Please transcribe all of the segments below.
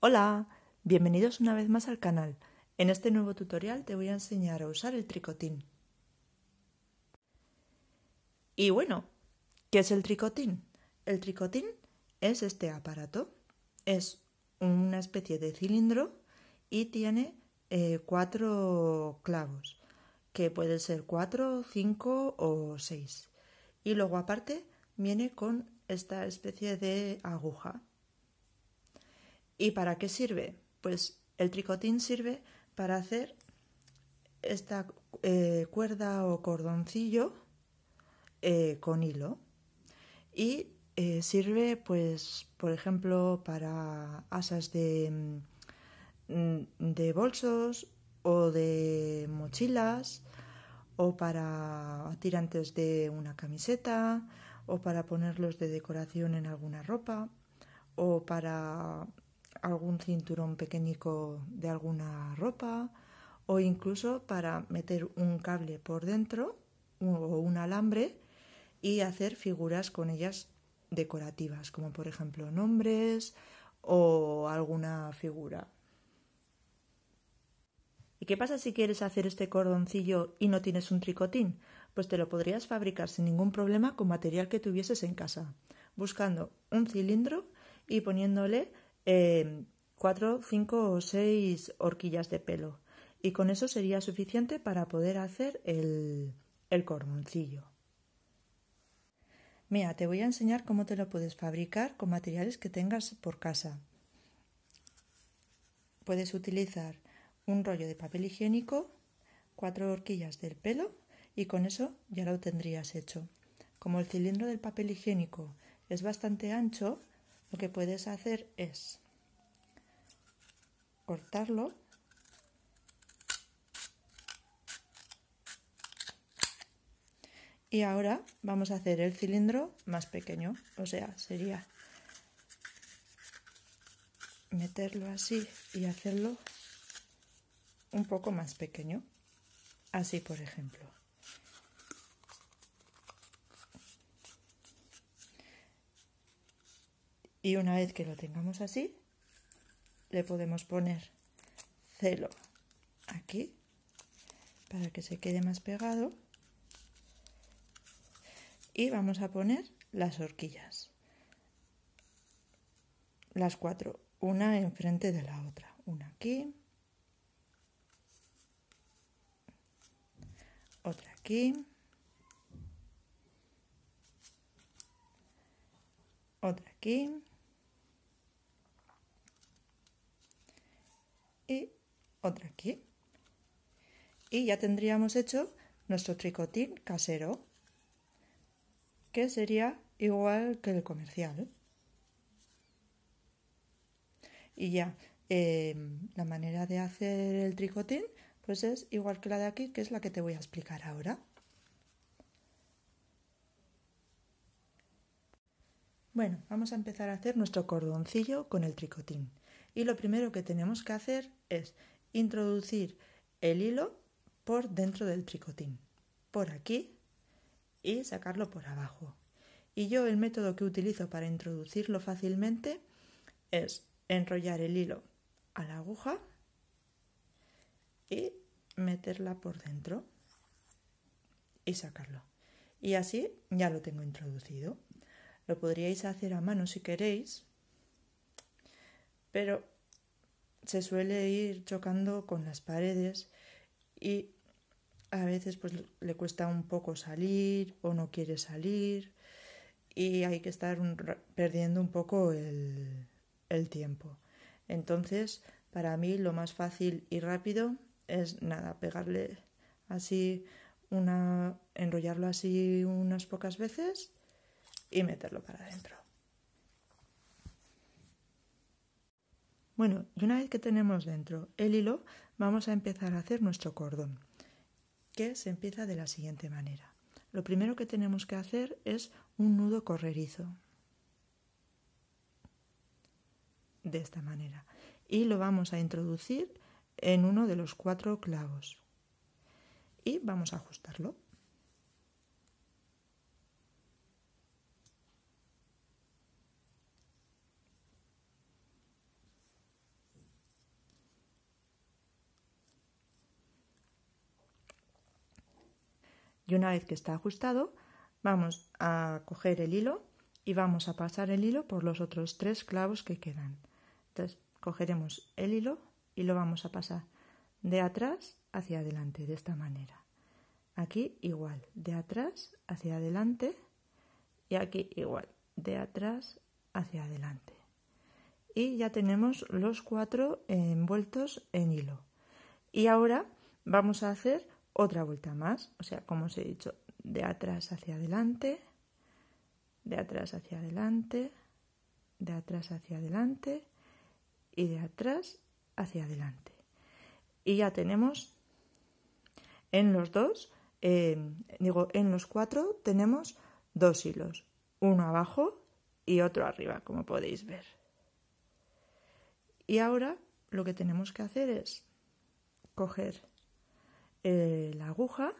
Hola, bienvenidos una vez más al canal. En este nuevo tutorial te voy a enseñar a usar el tricotín. Y bueno, ¿qué es el tricotín? El tricotín es este aparato. Es una especie de cilindro y tiene eh, cuatro clavos, que pueden ser cuatro, cinco o seis. Y luego aparte viene con esta especie de aguja ¿Y para qué sirve? Pues el tricotín sirve para hacer esta eh, cuerda o cordoncillo eh, con hilo y eh, sirve pues por ejemplo para asas de, mm, de bolsos o de mochilas o para tirantes de una camiseta o para ponerlos de decoración en alguna ropa o para algún cinturón pequeñico de alguna ropa o incluso para meter un cable por dentro o un alambre y hacer figuras con ellas decorativas, como por ejemplo nombres o alguna figura. ¿Y qué pasa si quieres hacer este cordoncillo y no tienes un tricotín? Pues te lo podrías fabricar sin ningún problema con material que tuvieses en casa, buscando un cilindro y poniéndole Em, cuatro, cinco o seis horquillas de pelo. Y con eso sería suficiente para poder hacer el, el cordoncillo. Mira, te voy a enseñar cómo te lo puedes fabricar con materiales que tengas por casa. Puedes utilizar un rollo de papel higiénico, cuatro horquillas del pelo y con eso ya lo tendrías hecho. Como el cilindro del papel higiénico es bastante ancho, lo que puedes hacer es cortarlo y ahora vamos a hacer el cilindro más pequeño o sea sería meterlo así y hacerlo un poco más pequeño así por ejemplo Y una vez que lo tengamos así, le podemos poner celo aquí para que se quede más pegado. Y vamos a poner las horquillas. Las cuatro, una enfrente de la otra. Una aquí. Otra aquí. Otra aquí. y otra aquí. Y ya tendríamos hecho nuestro tricotín casero, que sería igual que el comercial. Y ya, em, la manera de hacer el tricotín, pues es igual que la de aquí, que es la que te voy a explicar ahora. Bueno, vamos a empezar a hacer nuestro cordoncillo con el tricotín y lo primero que tenemos que hacer es introducir el hilo por dentro del tricotín, por aquí y sacarlo por abajo. Y yo el método que utilizo para introducirlo fácilmente es enrollar el hilo a la aguja y meterla por dentro y sacarlo. Y así ya lo tengo introducido. Lo podríais hacer a mano si queréis, pero se suele ir chocando con las paredes y a veces pues le cuesta un poco salir o no quiere salir y hay que estar perdiendo un poco el, el tiempo. Entonces, para mí lo más fácil y rápido es nada, pegarle así una enrollarlo así unas pocas veces y meterlo para adentro. Bueno, y una vez que tenemos dentro el hilo, vamos a empezar a hacer nuestro cordón, que se empieza de la siguiente manera. Lo primero que tenemos que hacer es un nudo correrizo. De esta manera. Y lo vamos a introducir en uno de los cuatro clavos. Y vamos a ajustarlo. Y una vez que está ajustado, vamos a coger el hilo y vamos a pasar el hilo por los otros tres clavos que quedan. Entonces, cogeremos el hilo y lo vamos a pasar de atrás hacia adelante, de esta manera. Aquí igual, de atrás hacia adelante y aquí igual, de atrás hacia adelante. Y ya tenemos los cuatro envueltos en hilo. Y ahora vamos a hacer otra vuelta más, o sea, como os he dicho, de atrás hacia adelante, de atrás hacia adelante, de atrás hacia adelante y de atrás hacia adelante. Y ya tenemos en los dos, eh, digo, en los cuatro tenemos dos hilos, uno abajo y otro arriba, como podéis ver. Y ahora lo que tenemos que hacer es coger eh, la aguja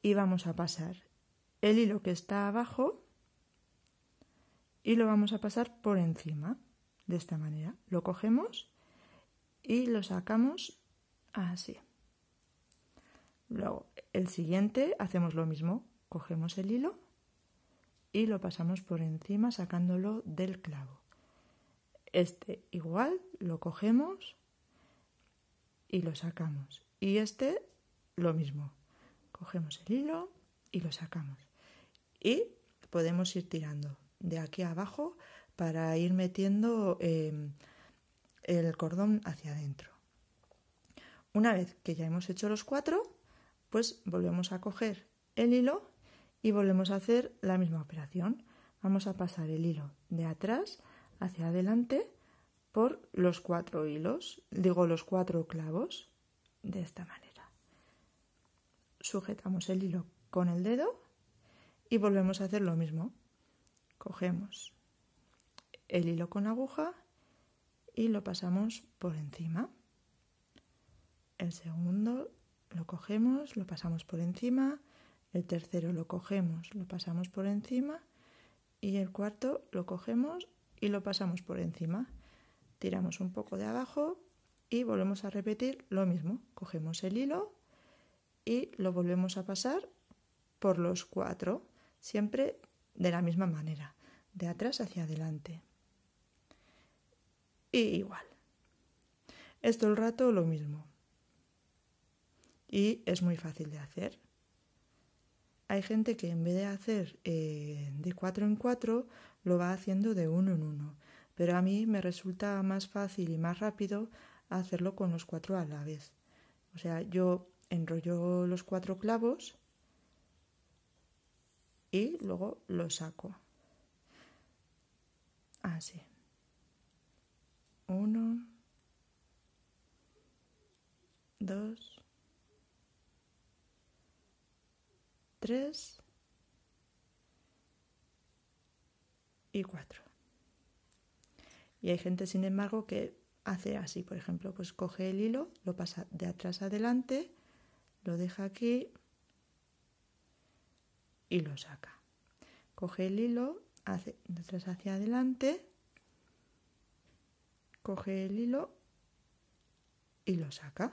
y vamos a pasar el hilo que está abajo y lo vamos a pasar por encima de esta manera. Lo cogemos y lo sacamos así. Luego, el siguiente hacemos lo mismo, cogemos el hilo y lo pasamos por encima sacándolo del clavo. Este igual lo cogemos y lo sacamos. Y este lo mismo. Cogemos el hilo y lo sacamos. Y podemos ir tirando de aquí abajo para ir metiendo em, el cordón hacia adentro. Una vez que ya hemos hecho los cuatro, pues volvemos a coger el hilo y volvemos a hacer la misma operación. Vamos a pasar el hilo de atrás hacia adelante por los cuatro hilos, digo los cuatro clavos, de esta manera sujetamos el hilo con el dedo y volvemos a hacer lo mismo. Cogemos el hilo con aguja y lo pasamos por encima. El segundo lo cogemos, lo pasamos por encima. El tercero lo cogemos, lo pasamos por encima. Y el cuarto lo cogemos y lo pasamos por encima. Tiramos un poco de abajo y volvemos a repetir lo mismo. Cogemos el hilo, y lo volvemos a pasar por los cuatro, siempre de la misma manera, de atrás hacia adelante. Y igual. Esto el rato lo mismo. Y es muy fácil de hacer. Hay gente que en vez de hacer eh, de cuatro en cuatro, lo va haciendo de uno en uno. Pero a mí me resulta más fácil y más rápido hacerlo con los cuatro a la vez. O sea, yo enrollo los cuatro clavos y luego lo saco. Así. Uno, dos, tres y cuatro. Y hay gente, sin embargo, que hace así, por ejemplo, pues coge el hilo, lo pasa de atrás adelante lo deja aquí y lo saca. Coge el hilo, hace detrás hacia adelante, coge el hilo y lo saca.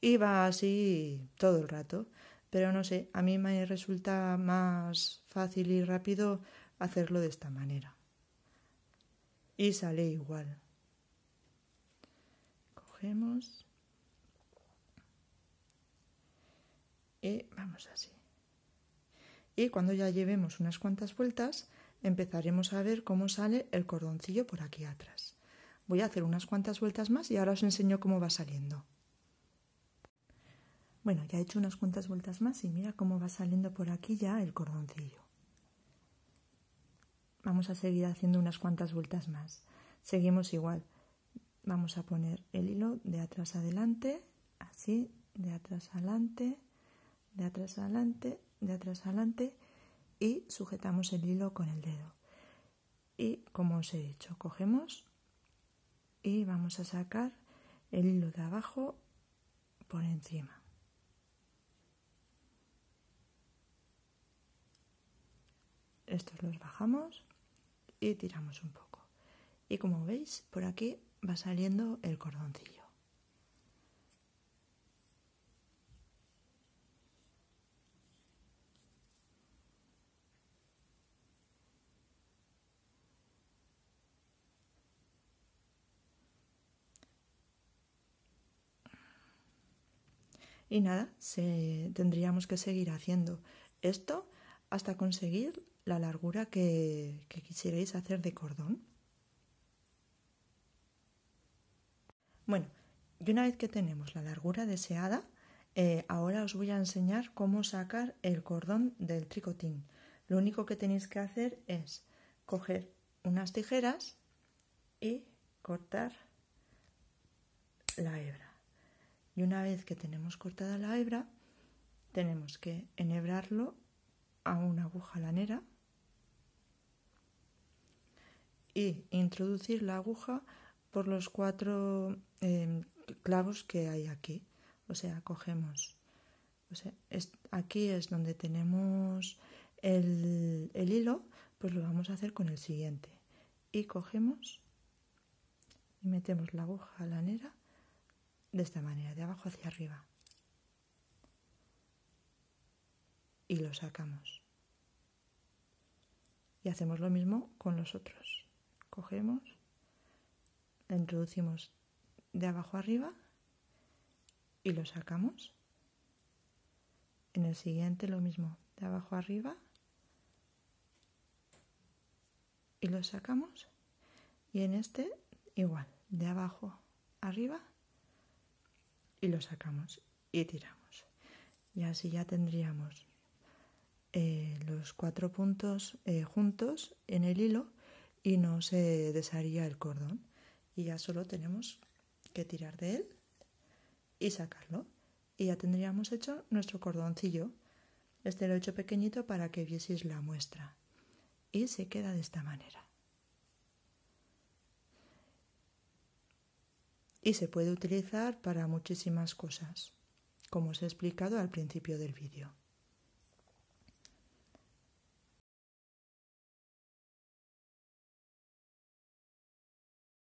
Y va así todo el rato. Pero no sé, a mí me resulta más fácil y rápido hacerlo de esta manera. Y sale igual. Cogemos. y vamos así. Y cuando ya llevemos unas cuantas vueltas, empezaremos a ver cómo sale el cordoncillo por aquí atrás. Voy a hacer unas cuantas vueltas más y ahora os enseño cómo va saliendo. Bueno, ya he hecho unas cuantas vueltas más y mira cómo va saliendo por aquí ya el cordoncillo. Vamos a seguir haciendo unas cuantas vueltas más. Seguimos igual. Vamos a poner el hilo de atrás adelante, así, de atrás adelante, de atrás adelante, de atrás adelante y sujetamos el hilo con el dedo. Y como os he dicho, cogemos y vamos a sacar el hilo de abajo por encima. Estos los bajamos y tiramos un poco. Y como veis, por aquí va saliendo el cordoncillo. Y nada, se, tendríamos que seguir haciendo esto hasta conseguir la largura que, quisierais hacer de cordón. Bueno, y una vez que tenemos la largura deseada, eh, ahora os voy a enseñar cómo sacar el cordón del tricotín. Lo único que tenéis que hacer es coger unas tijeras y cortar la hebra. Y una vez que tenemos cortada la hebra, tenemos que enhebrarlo a una aguja lanera y introducir la aguja por los cuatro em, clavos que hay aquí. O sea, cogemos. aquí es donde tenemos el, el hilo, pues lo vamos a hacer con el siguiente. Y cogemos y metemos la aguja lanera de esta manera, de abajo hacia arriba. Y lo sacamos. Y hacemos lo mismo con los otros. Cogemos, la introducimos de abajo arriba y lo sacamos. En el siguiente lo mismo, de abajo arriba y lo sacamos. Y en este igual, de abajo arriba y lo sacamos y tiramos. Y así ya tendríamos eh, los cuatro puntos eh, juntos en el hilo y no se desharía el cordón. Y ya solo tenemos que tirar de él y sacarlo. Y ya tendríamos hecho nuestro cordoncillo. Este lo he hecho pequeñito para que vieseis la muestra. Y se queda de esta manera. y se puede utilizar para muchísimas cosas, como os he explicado al principio del vídeo.